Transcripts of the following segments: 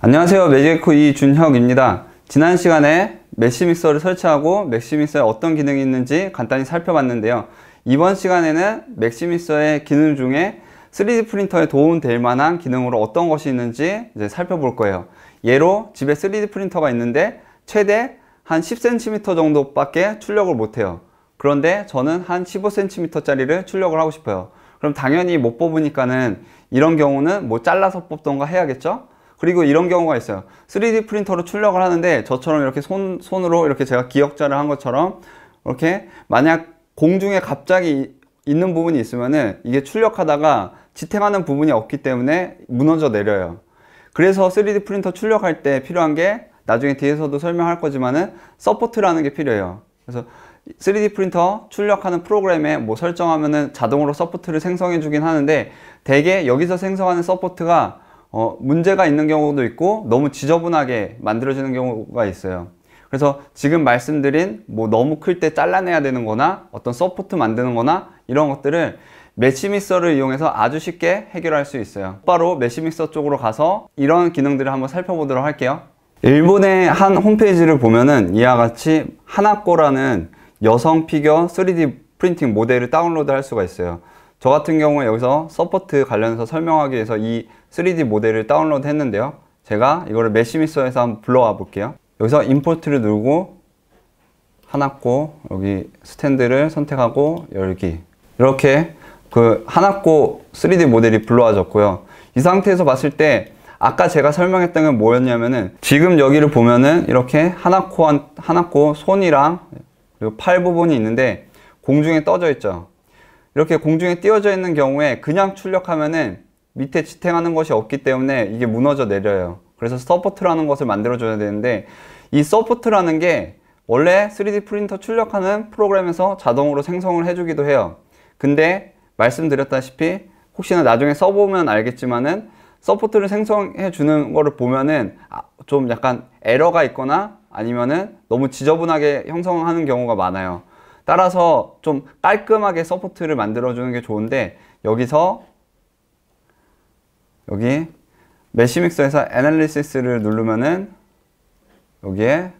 안녕하세요 매직에코 이준혁입니다 지난 시간에 메시 믹서를 설치하고 맥시 믹서에 어떤 기능이 있는지 간단히 살펴봤는데요 이번 시간에는 맥시 믹서의 기능 중에 3D 프린터에 도움될 만한 기능으로 어떤 것이 있는지 이제 살펴볼 거예요 예로 집에 3D 프린터가 있는데 최대 한 10cm 정도 밖에 출력을 못해요 그런데 저는 한 15cm 짜리를 출력을 하고 싶어요 그럼 당연히 못 뽑으니까는 이런 경우는 뭐 잘라서 뽑던가 해야겠죠 그리고 이런 경우가 있어요 3D 프린터로 출력을 하는데 저처럼 이렇게 손, 손으로 이렇게 제가 기억자를 한 것처럼 이렇게 만약 공중에 갑자기 있는 부분이 있으면은 이게 출력하다가 지탱하는 부분이 없기 때문에 무너져 내려요 그래서 3D 프린터 출력할 때 필요한 게 나중에 뒤에서도 설명할 거지만은 서포트라는 게 필요해요 그래서 3D 프린터 출력하는 프로그램에 뭐 설정하면은 자동으로 서포트를 생성해 주긴 하는데 대개 여기서 생성하는 서포트가 어, 문제가 있는 경우도 있고 너무 지저분하게 만들어지는 경우가 있어요. 그래서 지금 말씀드린 뭐 너무 클 때 잘라내야 되는 거나 어떤 서포트 만드는 거나 이런 것들을 매치믹서를 이용해서 아주 쉽게 해결할 수 있어요. 바로 매치믹서 쪽으로 가서 이런 기능들을 한번 살펴보도록 할게요. 일본의 한 홈페이지를 보면은 이와 같이 하나꼬라는 여성 피겨 3D 프린팅 모델을 다운로드 할 수가 있어요. 저 같은 경우에 여기서 서포트 관련해서 설명하기 위해서 이 3D 모델을 다운로드 했는데요. 제가 이거를 메시미서에서 한번 불러와 볼게요. 여기서 임포트를 누르고 하나코 여기 스탠드를 선택하고 열기 이렇게 그 하나코 3D 모델이 불러와졌고요. 이 상태에서 봤을 때 아까 제가 설명했던 건 뭐였냐면은 지금 여기를 보면은 이렇게 하나코 한, 하나코 손이랑 그리고 팔 부분이 있는데 공중에 떠져 있죠. 이렇게 공중에 띄워져 있는 경우에 그냥 출력하면은 밑에 지탱하는 것이 없기 때문에 이게 무너져 내려요 그래서 서포트라는 것을 만들어 줘야 되는데 이 서포트라는 게 원래 3D 프린터 출력하는 프로그램에서 자동으로 생성을 해주기도 해요 근데 말씀드렸다시피 혹시나 나중에 써보면 알겠지만은 서포트를 생성해 주는 거를 보면은 아, 좀 약간 에러가 있거나 아니면은 너무 지저분하게 형성하는 경우가 많아요 따라서 좀 깔끔하게 서포트를 만들어주는 게 좋은데 여기서 여기 메시믹서에서 애널리시스를 누르면은 여기에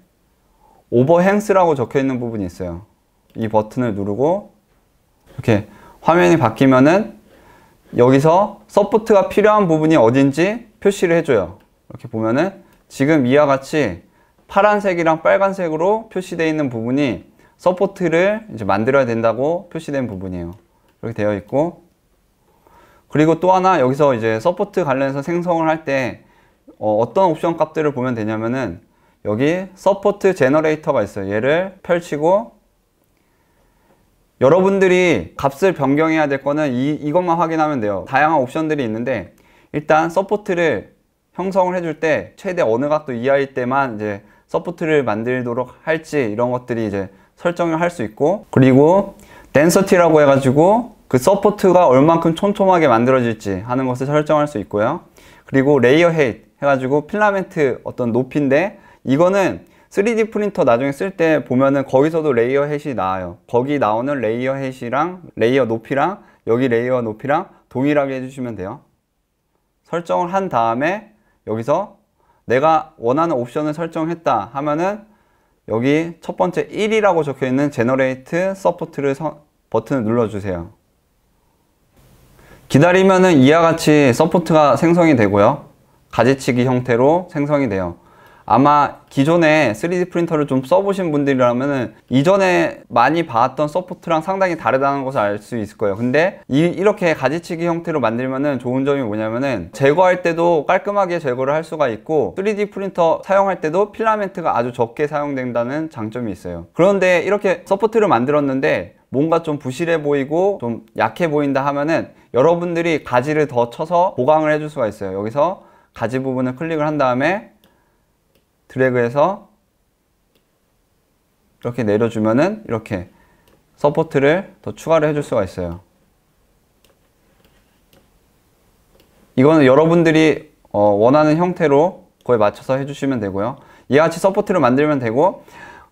오버행스라고 적혀 있는 부분이 있어요. 이 버튼을 누르고 이렇게 화면이 바뀌면은 여기서 서포트가 필요한 부분이 어딘지 표시를 해줘요. 이렇게 보면은 지금 이와 같이 파란색이랑 빨간색으로 표시되어 있는 부분이 서포트를 이제 만들어야 된다고 표시된 부분이에요. 이렇게 되어 있고 그리고 또 하나 여기서 이제 서포트 관련해서 생성을 할 때 어, 떤 옵션 값들을 보면 되냐면은 여기 서포트 제너레이터가 있어요. 얘를 펼치고 여러분들이 값을 변경해야 될 거는 이, 이것만 확인하면 돼요. 다양한 옵션들이 있는데 일단 서포트를 형성을 해줄 때 최대 어느 각도 이하일 때만 이제 서포트를 만들도록 할지 이런 것들이 이제 설정을 할 수 있고 그리고 덴서티라고 해가지고 그 서포트가 얼만큼 촘촘하게 만들어질지 하는 것을 설정할 수 있고요 그리고 레이어 헤이트 해가지고 필라멘트 어떤 높이인데 이거는 3D 프린터 나중에 쓸 때 보면은 거기서도 레이어 헤이 나와요 거기 나오는 레이어 헤이랑 레이어 높이랑 여기 레이어 높이랑 동일하게 해주시면 돼요 설정을 한 다음에 여기서 내가 원하는 옵션을 설정했다 하면은 여기 첫 번째 1이라고 적혀 있는 제너레이트 서포트를 버튼을 눌러주세요. 기다리면은 이와 같이 서포트가 생성이 되고요. 가지치기 형태로 생성이 돼요. 아마 기존에 3D 프린터를 좀 써보신 분들이라면 이전에 많이 봐왔던 서포트랑 상당히 다르다는 것을 알 수 있을 거예요 근데 이, 렇게 가지치기 형태로 만들면 좋은 점이 뭐냐면은 제거할 때도 깔끔하게 제거를 할 수가 있고 3D 프린터 사용할 때도 필라멘트가 아주 적게 사용된다는 장점이 있어요 그런데 이렇게 서포트를 만들었는데 뭔가 좀 부실해 보이고 좀 약해 보인다 하면은 여러분들이 가지를 더 쳐서 보강을 해줄 수가 있어요 여기서 가지 부분을 클릭을 한 다음에 드래그해서 이렇게 내려주면은 이렇게 서포트를 더 추가를 해줄 수가 있어요. 이거는 여러분들이 어 원하는 형태로 거에 맞춰서 해주시면 되고요. 이와 같이 서포트를 만들면 되고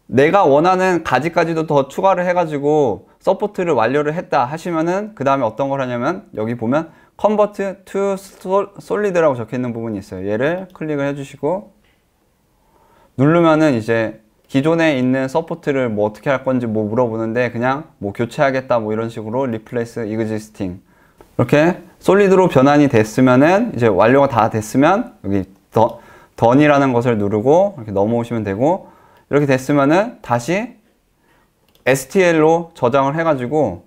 내가 원하는 가지까지도 더 추가를 해가지고 서포트를 완료를 했다 하시면은 그 다음에 어떤 걸 하냐면 여기 보면 컨버트 투 솔리드라고 적혀 있는 부분이 있어요. 얘를 클릭을 해주시고 누르면은 이제 기존에 있는 서포트를 뭐 어떻게 할 건지 뭐 물어보는데 그냥 뭐 교체하겠다 뭐 이런 식으로 리플레이스 이그지스팅 이렇게 솔리드로 변환이 됐으면은 이제 완료가 다 됐으면 여기 더, 던이라는 것을 누르고 이렇게 넘어오시면 되고 이렇게 됐으면은 다시 STL로 저장을 해가지고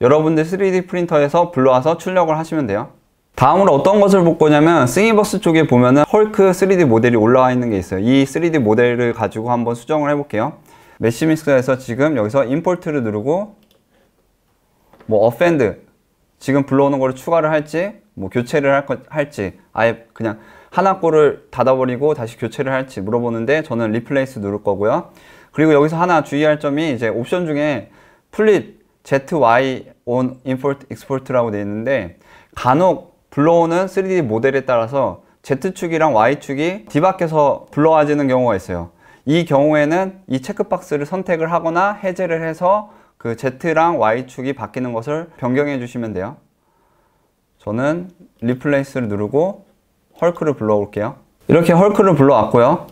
여러분들 3D 프린터에서 불러와서 출력을 하시면 돼요. 다음으로 어떤 것을 볼 거냐면 쓰니버스 쪽에 보면은 헐크 3D 모델이 올라와 있는 게 있어요 이 3D 모델을 가지고 한번 수정을 해 볼게요 메시믹스에서 지금 여기서 임포트를 누르고 뭐 어펜드 지금 불러오는 거를 추가를 할지 뭐 교체를 할 거, 할지 아예 그냥 하나 꼴를 닫아버리고 다시 교체를 할지 물어보는데 저는 리플레이스 누를 거고요 그리고 여기서 하나 주의할 점이 이제 옵션 중에 플립 ZY on import export라고 되어 있는데 간혹 불러오는 3D 모델에 따라서 Z축이랑 Y축이 뒤바뀌어서 불러와지는 경우가 있어요 이 경우에는 이 체크박스를 선택을 하거나 해제를 해서 그 Z랑 Y축이 바뀌는 것을 변경해 주시면 돼요 저는 리플레이스를 누르고 헐크를 불러올게요 이렇게 헐크를 불러왔고요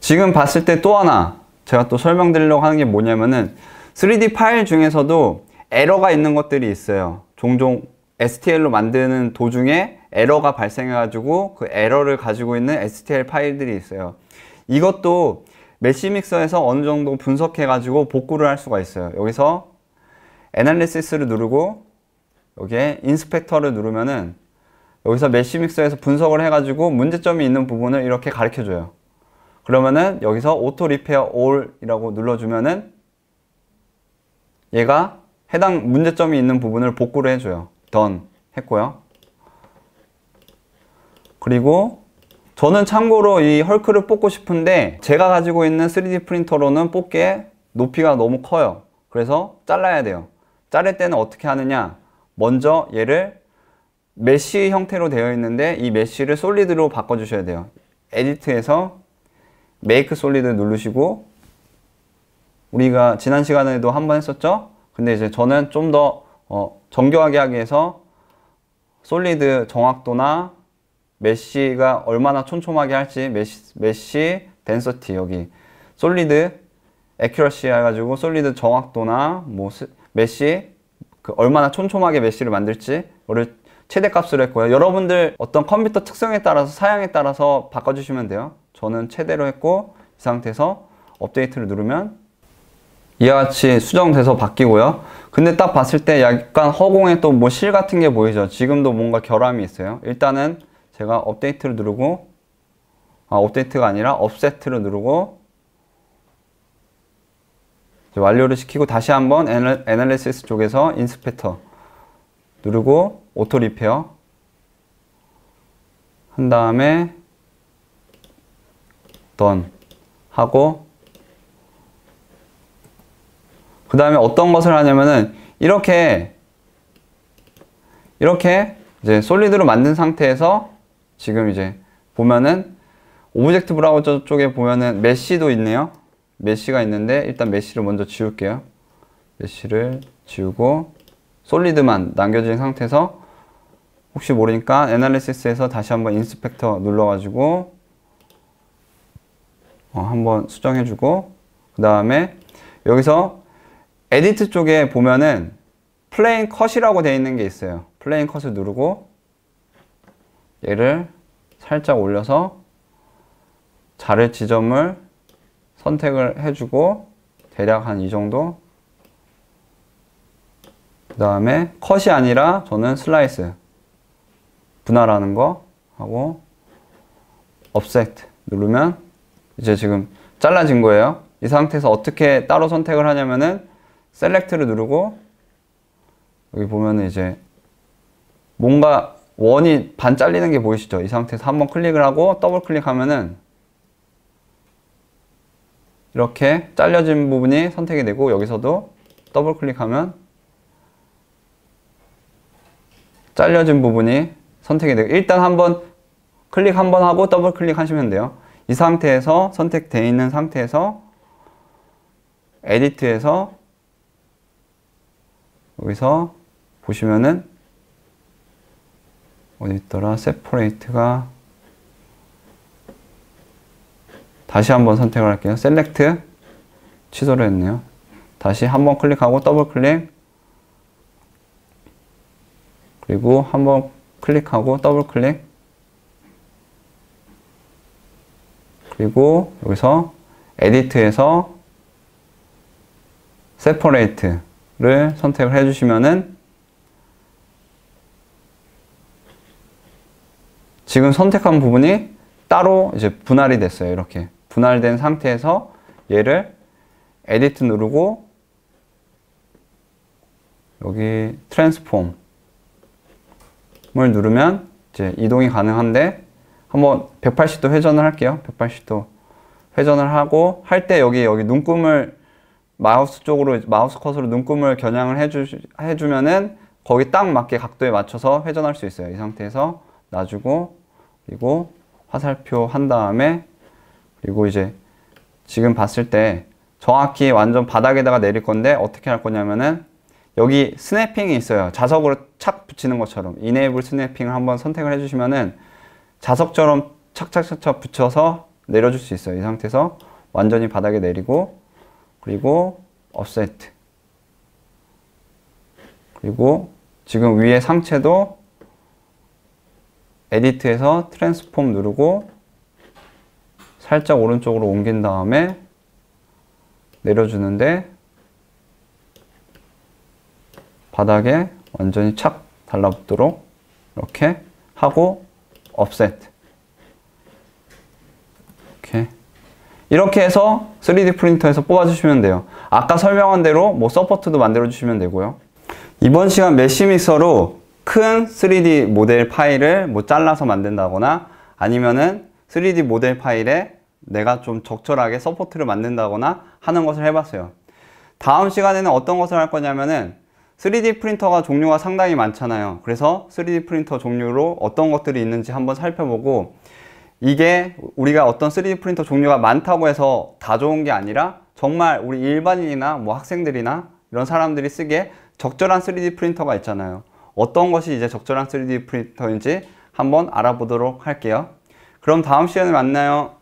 지금 봤을 때 또 하나 제가 또 설명드리려고 하는 게 뭐냐면은 3D 파일 중에서도 에러가 있는 것들이 있어요 종종 STL로 만드는 도중에 에러가 발생해가지고 그 에러를 가지고 있는 STL 파일들이 있어요. 이것도 메시 믹서에서 어느 정도 분석해가지고 복구를 할 수가 있어요. 여기서 애널리시스를 누르고 여기에 인스펙터를 누르면은 여기서 메시 믹서에서 분석을 해가지고 문제점이 있는 부분을 이렇게 가르쳐줘요. 그러면은 여기서 오토 리페어 올이라고 눌러주면은 얘가 해당 문제점이 있는 부분을 복구를 해줘요. done 했고요. 그리고 저는 참고로 이 헐크를 뽑고 싶은데 제가 가지고 있는 3D 프린터로는 뽑기에 높이가 너무 커요. 그래서 잘라야 돼요. 자를 때는 어떻게 하느냐 먼저 얘를 메쉬 형태로 되어 있는데 이 메쉬를 솔리드로 바꿔 주셔야 돼요 에디트에서 메이크 솔리드 누르시고 우리가 지난 시간에도 한 번 했었죠 근데 이제 저는 좀더 어, 정교하게 하기 위해서 솔리드 정확도나 메쉬가 얼마나 촘촘하게 할지 메쉬, 메쉬 덴서티 여기 솔리드 에큐러시 해가지고 솔리드 정확도나 뭐 메쉬 그 얼마나 촘촘하게 메쉬를 만들지를 최대값으로 했고요 여러분들 어떤 컴퓨터 특성에 따라서 사양에 따라서 바꿔주시면 돼요 저는 최대로 했고 이 상태에서 업데이트를 누르면 이와 같이 수정돼서 바뀌고요 근데 딱 봤을 때 약간 허공에 또 뭐 실 같은 게 보이죠 지금도 뭔가 결함이 있어요 일단은 제가 업데이트를 누르고 아 업데이트가 아니라 업세트를 누르고 완료를 시키고 다시 한번 애널리시스 쪽에서 인스펙터 누르고 오토 리페어 한 다음에 던 하고 그 다음에 어떤 것을 하냐면은 이렇게 이렇게 이제 솔리드로 만든 상태에서 지금 이제 보면은 오브젝트 브라우저 쪽에 보면은 메시도 있네요 메시가 있는데 일단 메시를 먼저 지울게요 메시를 지우고 솔리드만 남겨진 상태에서 혹시 모르니까 애널리시스에서 다시 한번 인스펙터 눌러가지고 어, 한번 수정해주고 그 다음에 여기서 에디트 쪽에 보면은 플레인 컷이라고 되어 있는 게 있어요 플레인 컷을 누르고 얘를 살짝 올려서 자를 지점을 선택을 해주고 대략 한 이 정도 그 다음에 컷이 아니라 저는 슬라이스 분할하는 거 하고 업셋 누르면 이제 지금 잘라진 거예요 이 상태에서 어떻게 따로 선택을 하냐면은 셀렉트를 누르고 여기 보면은 이제 뭔가 원이 반 잘리는 게 보이시죠? 이 상태에서 한번 클릭을 하고 더블 클릭하면은 이렇게 잘려진 부분이 선택이 되고 여기서도 더블 클릭하면 잘려진 부분이 선택이 되고 일단 한번 클릭 한번 하고 더블 클릭하시면 돼요. 이 상태에서 선택되어 있는 상태에서 에디트에서 여기서 보시면은 어디 있더라? 세퍼레이트가 다시 한번 선택을 할게요. 셀렉트 취소를 했네요. 다시 한번 클릭하고 더블 클릭 그리고 한번 클릭하고 더블 클릭 그리고 여기서 에디트에서 세퍼레이트 를 선택을 해주시면은 지금 선택한 부분이 따로 이제 분할이 됐어요. 이렇게 분할된 상태에서 얘를 Edit 누르고 여기 t r a n s f o r m 을 누르면 이제 이동이 가능한데 한번 180도 회전을 할게요. 180도 회전을 하고 할 때 여기 여기 눈금을 마우스 쪽으로 마우스 컷으로 눈금을 겨냥을 해주, 해주면은 거기 딱 맞게 각도에 맞춰서 회전할 수 있어요. 이 상태에서 놔주고 그리고 화살표 한 다음에 그리고 이제 지금 봤을 때 정확히 완전 바닥에다가 내릴 건데 어떻게 할 거냐면은 여기 스냅핑이 있어요. 자석으로 착 붙이는 것처럼 이네이블 스냅핑을 한번 선택을 해주시면은 자석처럼 착착착착 붙여서 내려줄 수 있어요. 이 상태에서 완전히 바닥에 내리고 그리고 offset 그리고 지금 위에 상체도 에디트에서 트랜스폼 누르고 살짝 오른쪽으로 옮긴 다음에 내려주는데 바닥에 완전히 착 달라붙도록 이렇게 하고 offset 이렇게 해서 3D 프린터에서 뽑아주시면 돼요. 아까 설명한 대로 뭐 서포트도 만들어주시면 되고요. 이번 시간 메쉬 믹서로 큰 3D 모델 파일을 뭐 잘라서 만든다거나 아니면은 3D 모델 파일에 내가 좀 적절하게 서포트를 만든다거나 하는 것을 해봤어요. 다음 시간에는 어떤 것을 할 거냐면은 3D 프린터가 종류가 상당히 많잖아요. 그래서 3D 프린터 종류로 어떤 것들이 있는지 한번 살펴보고 이게 우리가 어떤 3D 프린터 종류가 많다고 해서 다 좋은 게 아니라 정말 우리 일반인이나 뭐 학생들이나 이런 사람들이 쓰기에 적절한 3D 프린터가 있잖아요 어떤 것이 이제 적절한 3D 프린터인지 한번 알아보도록 할게요 그럼 다음 시간에 만나요